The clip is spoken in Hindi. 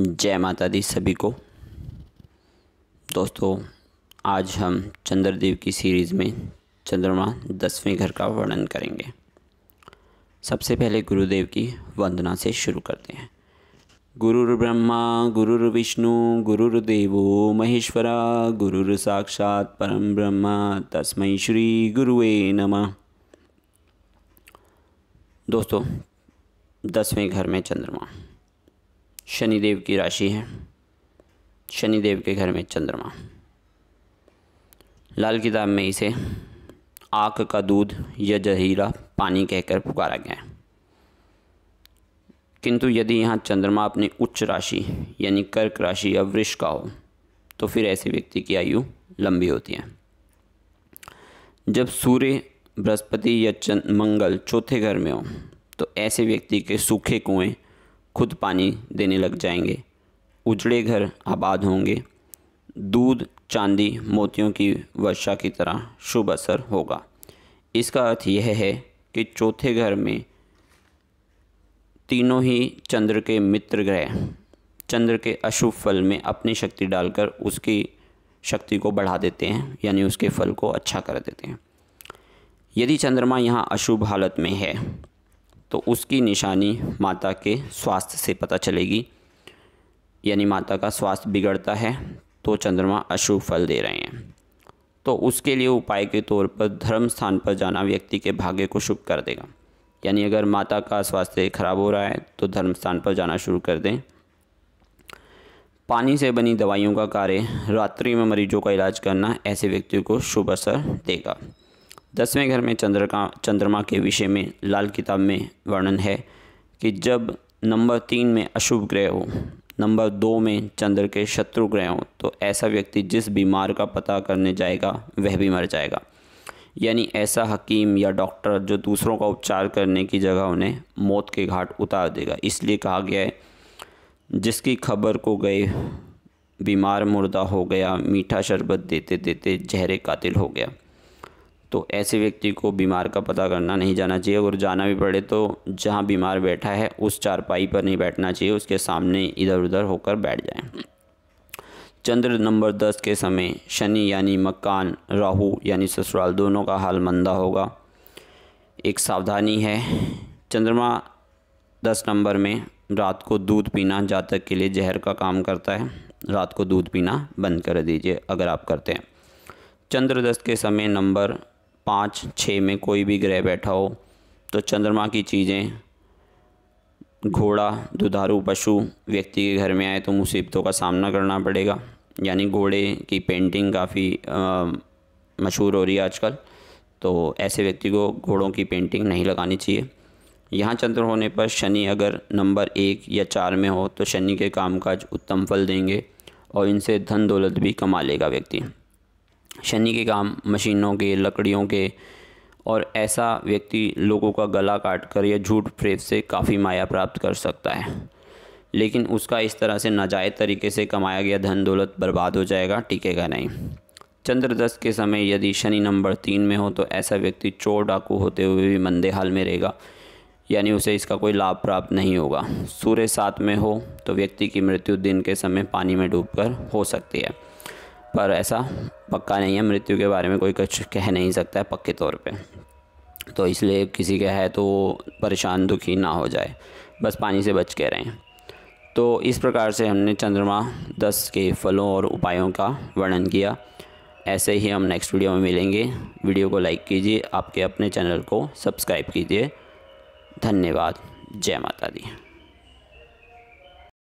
जय माता दी सभी को दोस्तों आज हम चंद्रदेव की सीरीज़ में चंद्रमा दसवें घर का वर्णन करेंगे सबसे पहले गुरुदेव की वंदना से शुरू करते हैं गुरुर् ब्रह्मा गुरुर् विष्णु गुरुर्देवो महेश्वरा गुरुर् साक्षात परम ब्रह्मा तस्मय श्री गुरुवे नमः दोस्तों दसवें घर में चंद्रमा शनिदेव की राशि है शनिदेव के घर में चंद्रमा लाल किताब में इसे आँख का दूध या जहीरा पानी कहकर पुकारा गया है किंतु यदि यहाँ चंद्रमा अपनी उच्च राशि यानी कर्क राशि या वृक्ष का हो तो फिर ऐसे व्यक्ति की आयु लंबी होती है जब सूर्य बृहस्पति या मंगल चौथे घर में हो तो ऐसे व्यक्ति के सूखे कुएं खुद पानी देने लग जाएंगे उजड़े घर आबाद होंगे दूध चांदी मोतियों की वर्षा की तरह शुभ असर होगा इसका अर्थ यह है कि चौथे घर में तीनों ही चंद्र के मित्र ग्रह चंद्र के अशुभ फल में अपनी शक्ति डालकर उसकी शक्ति को बढ़ा देते हैं यानी उसके फल को अच्छा कर देते हैं यदि चंद्रमा यहाँ अशुभ हालत में है तो उसकी निशानी माता के स्वास्थ्य से पता चलेगी यानी माता का स्वास्थ्य बिगड़ता है तो चंद्रमा अशुभ फल दे रहे हैं तो उसके लिए उपाय के तौर पर धर्म स्थान पर जाना व्यक्ति के भाग्य को शुभ कर देगा यानी अगर माता का स्वास्थ्य खराब हो रहा है तो धर्म स्थान पर जाना शुरू कर दें पानी से बनी दवाइयों का कार्य रात्रि में मरीजों का इलाज करना ऐसे व्यक्ति को शुभ असर देगा दसवें घर में का चंद्रमा के विषय में लाल किताब में वर्णन है कि जब नंबर तीन में अशुभ ग्रह हो नंबर दो में चंद्र के शत्रु ग्रह हों तो ऐसा व्यक्ति जिस बीमार का पता करने जाएगा वह भी मर जाएगा यानी ऐसा हकीम या डॉक्टर जो दूसरों का उपचार करने की जगह उन्हें मौत के घाट उतार देगा इसलिए कहा गया है जिसकी खबर को गए बीमार मुर्दा हो गया मीठा शरबत देते देते जहरे कातिल हो गया तो ऐसे व्यक्ति को बीमार का पता करना नहीं जाना चाहिए और जाना भी पड़े तो जहाँ बीमार बैठा है उस चारपाई पर नहीं बैठना चाहिए उसके सामने इधर उधर होकर बैठ जाए चंद्र नंबर दस के समय शनि यानी मकान राहु यानी ससुराल दोनों का हाल मंदा होगा एक सावधानी है चंद्रमा दस नंबर में रात को दूध पीना जातक के लिए जहर का काम करता है रात को दूध पीना बंद कर दीजिए अगर आप करते हैं चंद्र दस के समय नंबर पाँच छः में कोई भी ग्रह बैठा हो तो चंद्रमा की चीज़ें घोड़ा दुधारू पशु व्यक्ति के घर में आए तो मुसीबतों का सामना करना पड़ेगा यानी घोड़े की पेंटिंग काफ़ी मशहूर हो रही है आजकल तो ऐसे व्यक्ति को घोड़ों की पेंटिंग नहीं लगानी चाहिए यहाँ चंद्र होने पर शनि अगर नंबर एक या चार में हो तो शनि के कामकाज उत्तम फल देंगे और इनसे धन दौलत भी कमा लेगा व्यक्ति शनि के काम मशीनों के लकड़ियों के और ऐसा व्यक्ति लोगों का गला काट कर या झूठ फ्रेब से काफ़ी माया प्राप्त कर सकता है लेकिन उसका इस तरह से नाजायज़ तरीके से कमाया गया धन दौलत बर्बाद हो जाएगा टिकेगा नहीं चंद्रदस्त के समय यदि शनि नंबर तीन में हो तो ऐसा व्यक्ति चोर डाकू होते हुए भी मंदे हाल में रहेगा यानी उसे इसका कोई लाभ प्राप्त नहीं होगा सूर्य सात में हो तो व्यक्ति की मृत्यु दिन के समय पानी में डूबकर हो सकती है पर ऐसा पक्का नहीं है मृत्यु के बारे में कोई कुछ कह नहीं सकता है पक्के तौर पे तो इसलिए किसी का है तो परेशान दुखी ना हो जाए बस पानी से बच के रहें तो इस प्रकार से हमने चंद्रमा दस के फलों और उपायों का वर्णन किया ऐसे ही हम नेक्स्ट वीडियो में मिलेंगे वीडियो को लाइक कीजिए आपके अपने चैनल को सब्सक्राइब कीजिए धन्यवाद जय माता दी